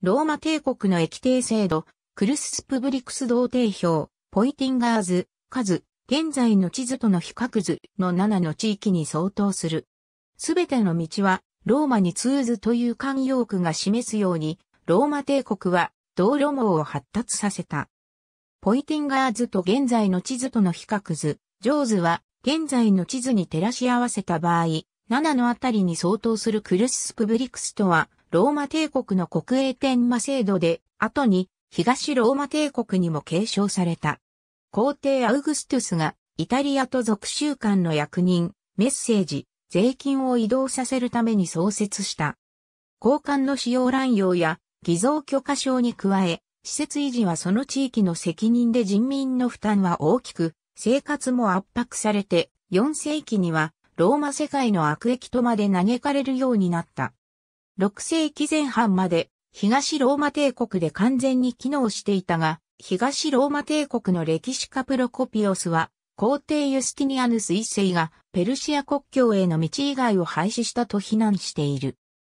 ローマ帝国の液定制度、クルススプブリクス同定表、ポイティンガーズ、数、現在の地図との比較図の7の地域に相当する。すべての道は、ローマに通ずという慣用句が示すように、ローマ帝国は道路網を発達させた。ポイティンガー図と現在の地図との比較図、ジョーズは現在の地図に照らし合わせた場合、7のあたりに相当するクルススプブリクスとはローマ帝国の国営天魔制度で、後に東ローマ帝国にも継承された。皇帝アウグストゥスがイタリアと属州間の役人、メッセージ、税金を移動させるために創設した。交換の使用乱用や偽造許可証に加え、施設維持はその地域の責任で人民の負担は大きく、生活も圧迫されて、4世紀にはローマ世界の悪役とまで嘆かれるようになった。6世紀前半まで東ローマ帝国で完全に機能していたが、東ローマ帝国の歴史家プロコピオスは、皇帝ユスティニアヌス一世がペルシア国境への道以外を廃止したと非難している。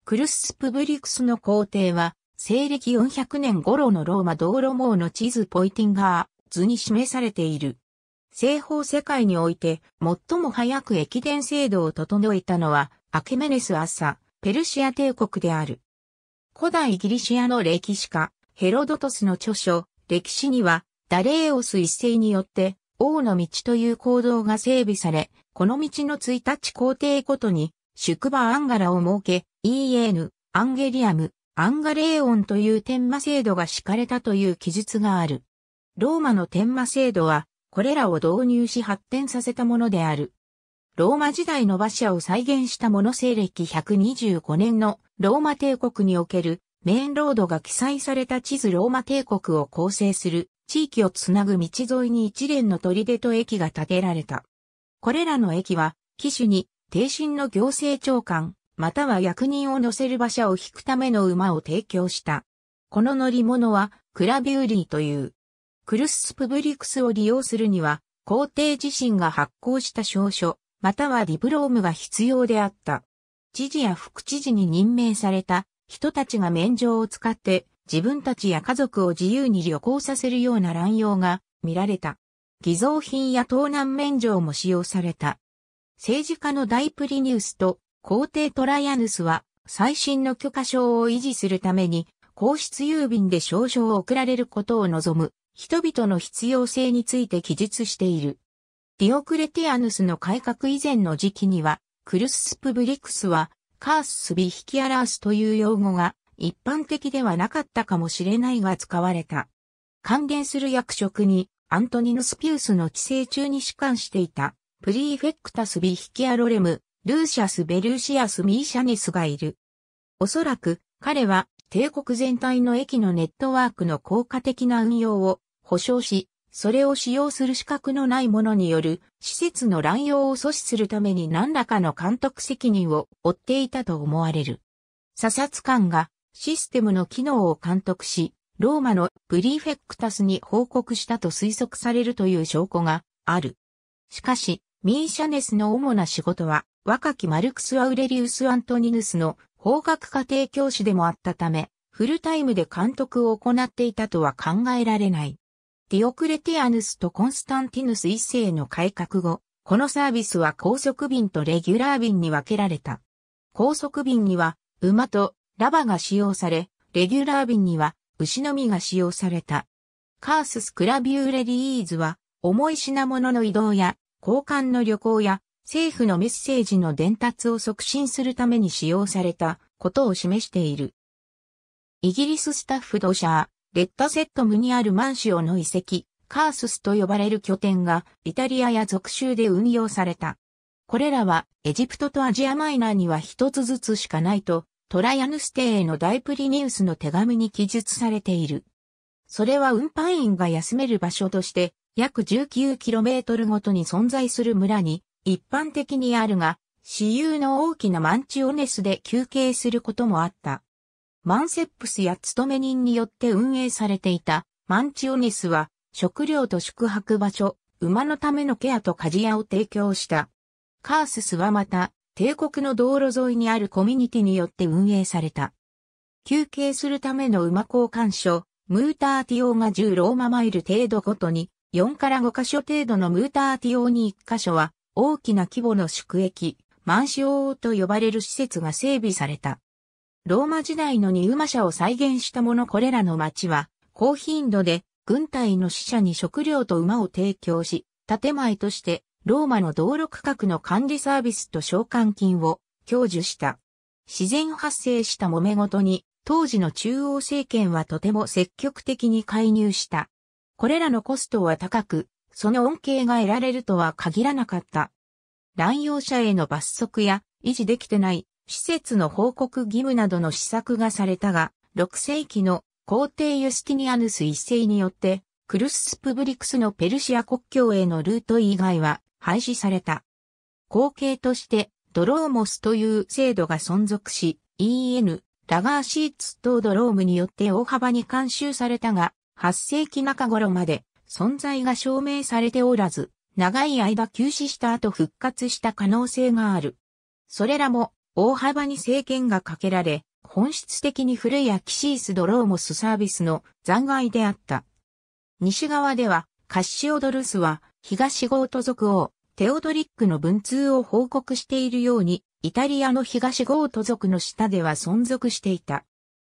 クルスプブリクスの皇帝は、西暦400年頃のローマ道路網の地図ポイティンガー図に示されている。西方世界において最も早く駅伝制度を整えたのはアケメネス・アッサ、ペルシア帝国である。古代ギリシアの歴史家、ヘロドトスの著書、歴史には、ダレーオス一世によって、王の道という行動が整備され、この道の1日皇帝ごとに、宿場アンガラを設け、イーエーヌ、アンゲリアム、アンガレーオンという天魔制度が敷かれたという記述がある。ローマの天魔制度は、これらを導入し発展させたものである。ローマ時代の馬車を再現したもの西暦125年のローマ帝国におけるメインロードが記載された地図ローマ帝国を構成する地域をつなぐ道沿いに一連の砦と駅が建てられた。これらの駅は、機種に、定身の行政長官、または役人を乗せる馬車を引くための馬を提供した。この乗り物は、クラビューリーという。クルススプブリクスを利用するには、皇帝自身が発行した証書、またはディプロームが必要であった。知事や副知事に任命された人たちが免状を使って自分たちや家族を自由に旅行させるような乱用が見られた。偽造品や盗難免状も使用された。政治家の大プリニウスと皇帝トライアヌスは最新の許可証を維持するために皇室郵便で証書を送られることを望む人々の必要性について記述している。ディオクレティアヌスの改革以前の時期には、クルススプブリクスは、カーススビヒキアラースという用語が一般的ではなかったかもしれないが使われた。関連する役職にアントニヌスピウスの寄生中に主管していたプリーフェクタスビヒキアロレム、ルーシャス・ベルーシアス・ミーシャネスがいる。おそらく彼は帝国全体の駅のネットワークの効果的な運用を保障し、それを使用する資格のない者による施設の乱用を阻止するために何らかの監督責任を負っていたと思われる。査察官がシステムの機能を監督し、ローマのプリフェクタスに報告したと推測されるという証拠がある。しかし、ミーシャネスの主な仕事は、若きマルクス・アウレリウス・アントニヌスの法学家庭教師でもあったため、フルタイムで監督を行っていたとは考えられない。ディオクレティアヌスとコンスタンティヌス一世の改革後、このサービスは高速便とレギュラー便に分けられた。高速便には馬とラバが使用され、レギュラー便には牛のみが使用された。カーススクラビューレディーズは重い品物の移動や交換の旅行や政府のメッセージの伝達を促進するために使用されたことを示している。イギリススタッフドシャー、レッタセットムにあるマンシオの遺跡、カーススと呼ばれる拠点がイタリアや属州で運用された。これらはエジプトとアジアマイナーには一つずつしかないと、トライアヌステへのダイプリニウスの手紙に記述されている。それは運搬員が休める場所として、約 19km ごとに存在する村に、一般的にあるが、私有の大きなマンチオネスで休憩することもあった。マンセップスや勤め人によって運営されていたマンチオニスは食料と宿泊場所、馬のためのケアと鍛冶屋を提供した。カーススはまた帝国の道路沿いにあるコミュニティによって運営された。休憩するための馬交換所、ムーターティオが10ローママイル程度ごとに4から5カ所程度のムーターティオに1カ所は大きな規模の宿駅、マンシオーと呼ばれる施設が整備された。ローマ時代のニウマ社を再現したものこれらの町は、高頻度で軍隊の死者に食料と馬を提供し、建前としてローマの道路区画の管理サービスと償還金を享受した。自然発生した揉め事に、当時の中央政権はとても積極的に介入した。これらのコストは高く、その恩恵が得られるとは限らなかった。乱用者への罰則や維持できてない施設の報告義務などの施策がされたが、6世紀の皇帝ユスティニアヌス一世によって、クルススプブリクスのペルシア国境へのルート以外は廃止された。後継として、ドローモスという制度が存続し、EN、ラガーシーツ等ドロームによって大幅に監修されたが、8世紀中頃まで存在が証明されておらず、長い間休止した後復活した可能性がある。それらも大幅に政権がかけられ、本質的に古いアキシース・ドローモスサービスの残骸であった。西側では、カッシオドルスは、東ゴート族王、テオドリックの文通を報告しているように、イタリアの東ゴート族の下では存続していた。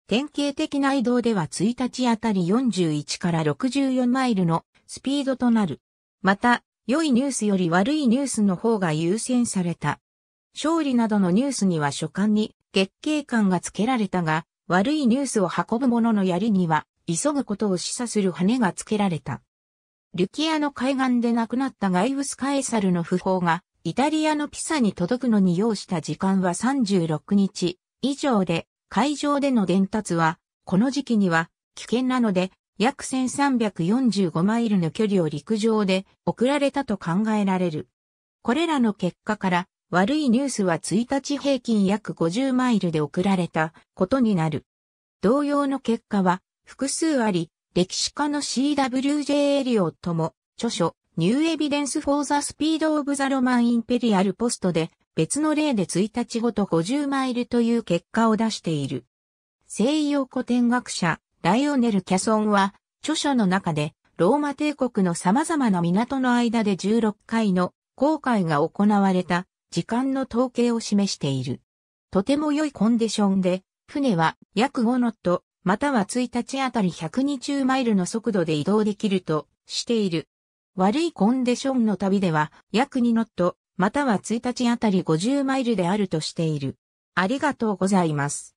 典型的な移動では1日あたり41から64マイルのスピードとなる。また、良いニュースより悪いニュースの方が優先された。勝利などのニュースには書簡に月経感が付けられたが、悪いニュースを運ぶ者の槍には、急ぐことを示唆する羽が付けられた。ルキアの海岸で亡くなったガイウス・カエサルの訃報が、イタリアのピサに届くのに要した時間は36日以上で、海上での伝達は、この時期には危険なので、約1345マイルの距離を陸上で送られたと考えられる。これらの結果から、悪いニュースは1日平均約50マイルで送られたことになる。同様の結果は複数あり、歴史家の CWJ エリオットも著書ニューエビデンス・フォー・ザ・スピード・オブ・ザ・ロマン・インペリアル・ポストで別の例で1日ごと50マイルという結果を出している。西洋古典学者ライオネル・キャソンは著書の中でローマ帝国の様々な港の間で16回の航海が行われた時間の統計を示している。とても良いコンディションで、船は約5ノット、または1日あたり120マイルの速度で移動できるとしている。悪いコンディションの旅では約2ノット、または1日あたり50マイルであるとしている。ありがとうございます。